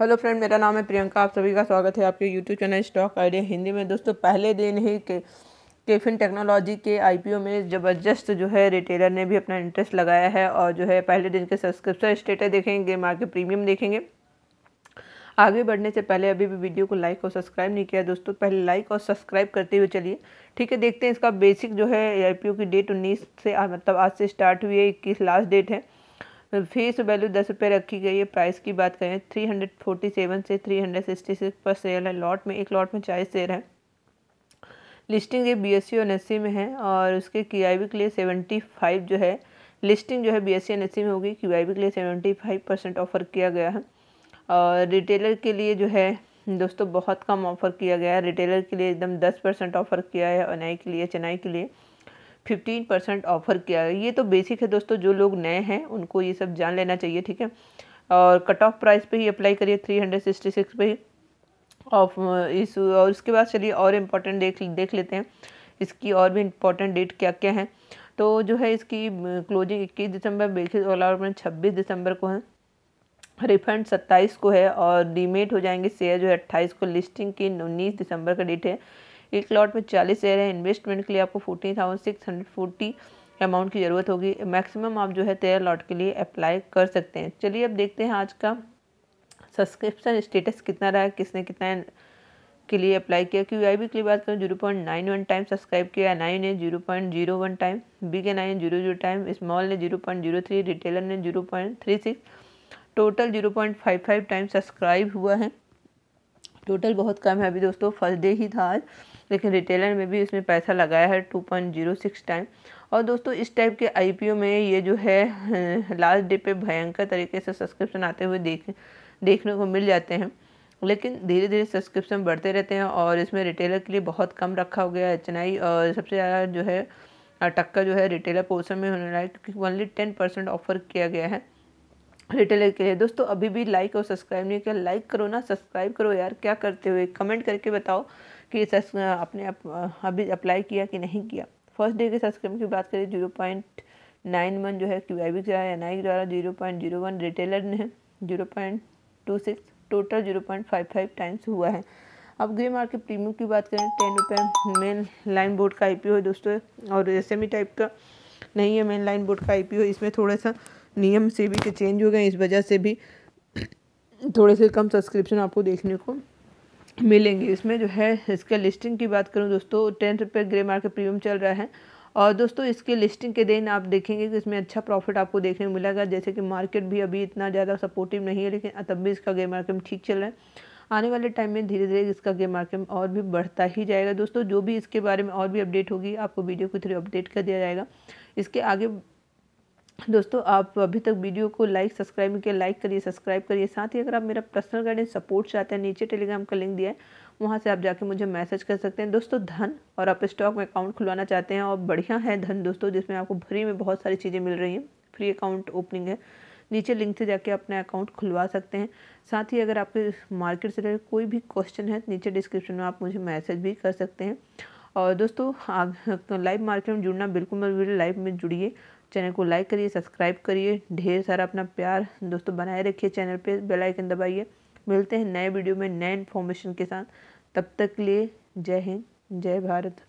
hello friend मेरा नाम है प्रियंका आप सभी का स्वागत है आपके YouTube channel stock idea Hindi में दोस्तों पहले दिन ही के केफिन टेक्नोलॉजी के आईपीओ में ज़बरदस्त जो है रिटेलर ने भी अपना इंटरेस्ट लगाया है और जो है पहले दिन के सब्सक्रिप्शन स्टेटस देखेंगे मार्केट प्रीमियम देखेंगे आगे बढ़ने से पहले अभी भी वीडियो को लाइक और सब्सक्राइब नहीं किया दोस्तों पहले लाइक और सब्सक्राइब करते हुए चलिए ठीक है देखते हैं इसका बेसिक जो है आई की डेट उन्नीस से मतलब आज से स्टार्ट हुई है इक्कीस लास्ट डेट है फीस तो वैल्यू दस रुपये रखी गई है प्राइस की बात करें थ्री हंड्रेड फोर्टी सेवन से थ्री हंड्रेड सिक्सटी सिक्स पर सेल है लॉट में एक लॉट में चालीस शेयर है लिस्टिंग ये बी एस सी सी में है और उसके की आई के लिए सेवेंटी फाइव जो है लिस्टिंग जो है बी एस सी सी में होगी क्यू आई वी के लिए सेवेंटी फाइव परसेंट ऑफ़र किया गया है और रिटेलर के लिए जो है दोस्तों बहुत कम ऑफ़र किया गया है रिटेलर के लिए एकदम दस परसेंट ऑफ़र किया है अनाई के लिए चेन्नई के लिए फिफ्टीन परसेंट ऑफर किया है ये तो बेसिक है दोस्तों जो लोग नए हैं उनको ये सब जान लेना चाहिए ठीक है और कट ऑफ प्राइस पे ही अप्लाई करिए थ्री हंड्रेड सिक्सटी सिक्स पे ही ऑफ इस और इसके बाद चलिए और इम्पोर्टेंट देख देख लेते हैं इसकी और भी इम्पोर्टेंट डेट क्या क्या है तो जो है इसकी क्लोजिंग इक्कीस दिसंबर बेसिस अलॉटमेंट छब्बीस दिसंबर को है रिफंड सत्ताईस को है और डीमेट हो जाएंगे शेयर जो है अट्ठाईस को लिस्टिंग की उन्नीस दिसंबर का डेट है एक लॉट में चालीस शेयर है इन्वेस्टमेंट के लिए आपको fourteen thousand six hundred forty amount की ज़रूरत होगी मैक्सिमम आप जो है तेरह लॉट के लिए अप्लाई कर सकते हैं चलिए अब देखते हैं आज का सब्सक्रिप्शन स्टेटस कितना रहा है किसने कितना के लिए अप्लाई किया क्यू आई बी के लिए बात करें zero point nine one time subscribe किया नाइन ने zero point zero one time B के nine zero zero time small ने zero point zero three retailer ने zero point three six total zero point five five time subscribe हुआ है total बहुत कम है अभी दोस्तों फर्स्ट डे ही था आज लेकिन रिटेलर में भी इसमें पैसा लगाया है two point zero six time और दोस्तों इस टाइप के आईपीओ में ये जो है लास्ट डे पे भयंकर तरीके से सब्सक्रिप्शन आते हुए देख देखने को मिल जाते हैं लेकिन धीरे धीरे सब्सक्रिप्शन बढ़ते रहते हैं और इसमें रिटेलर के लिए बहुत कम रखा हो गया एच और सबसे ज़्यादा जो है टक्कर जो है रिटेलर पोर्सन में होने लगा है क्योंकि ओनली टेन परसेंट ऑफर किया गया है रिटेलर के लिए दोस्तों अभी भी लाइक और सब्सक्राइब नहीं किया लाइक करो ना सब्सक्राइब करो यार क्या करते हुए कमेंट करके बताओ कि सस आपने अभी अप्लाई किया कि नहीं किया फर्स्ट डे के सब्सक्रिप्शन की बात करें जीरो पॉइंट नाइन वन जो है क्यू आई द्वारा एन आई द्वारा zero point zero one retailer ने zero point two six total zero point five five times हुआ है अब ग्रे मार्केट प्रीमियम की बात करें टेन रुपये मेन लाइन बोर्ड का आई पी है दोस्तों और एस एम ई टाइप का नहीं है मेन लाइन बोर्ड का आई पी इसमें थोड़ा सा नियम से भी चेंज हो गए इस वजह से भी थोड़े से कम सब्सक्रिप्शन आपको देखने को मिलेंगी इसमें जो है इसके लिस्टिंग की बात करूँ दोस्तों टेन रुपये ग्रे मार्केट प्रीमियम चल रहा है और दोस्तों इसके लिस्टिंग के दिन आप देखेंगे कि इसमें अच्छा प्रॉफिट आपको देखने को मिलेगा जैसे कि मार्केट भी अभी इतना ज़्यादा सपोर्टिव नहीं है लेकिन तब भी इसका ग्रे मार्केट ठीक चल रहा है आने वाले टाइम में धीरे धीरे इसका गेम मार्केट और भी बढ़ता ही जाएगा दोस्तों जो भी इसके बारे में और भी अपडेट होगी आपको वीडियो के थ्रू अपडेट कर दिया जाएगा इसके आगे दोस्तों आप अभी तक वीडियो को लाइक सब्सक्राइब किया लाइक करिए सब्सक्राइब करिए साथ ही अगर आप मेरा पर्सनल गाइडेंस सपोर्ट चाहते हैं नीचे टेलीग्राम का लिंक दिया है वहाँ से आप जाके मुझे मैसेज कर सकते हैं दोस्तों धन और आप स्टॉक में अकाउंट खुलवाना चाहते हैं और बढ़िया है धन दोस्तों जिसमें आपको फ्री में बहुत सारी चीज़ें मिल रही हैं फ्री अकाउंट ओपनिंग है नीचे लिंक से जाके अपना अकाउंट खुलवा सकते हैं साथ ही अगर आपके मार्केट से रिलेटेड कोई भी क्वेश्चन है नीचे डिस्क्रिप्शन में आप मुझे मैसेज भी कर सकते हैं और दोस्तों आप तो लाइव मार्केट में जुड़ना बिल्कुल मत भूलिए लाइव में जुड़िए चैनल को लाइक करिए सब्सक्राइब करिए ढेर सारा अपना प्यार दोस्तों बनाए रखिए चैनल पे बेल आइकन दबाइए मिलते हैं नए वीडियो में नए इन्फॉर्मेशन के साथ तब तक लिए जय हिंद जय भारत